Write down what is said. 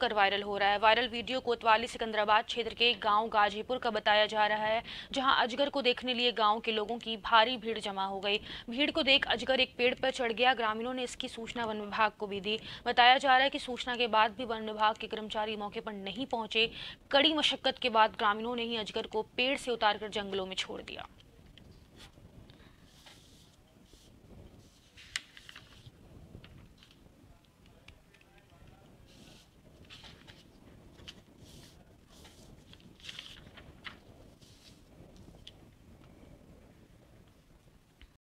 कर वायरल हो रहा है वायरल वीडियो कोतवाली सिकंदराबाद क्षेत्र के गांव गाजीपुर का बताया जा रहा है जहां अजगर को देखने लिए गांव के लोगों की भारी भीड़ जमा हो गई भीड़ को देख अजगर एक पेड़ पर चढ़ गया ग्रामीणों ने इसकी सूचना वन विभाग को भी दी बताया जा रहा है कि सूचना के बाद भी वन विभाग के कर्मचारी मौके पर नहीं पहुंचे कड़ी मशक्कत के बाद ग्रामीणों ने ही अजगर को पेड़ से उतार जंगलों में छोड़ दिया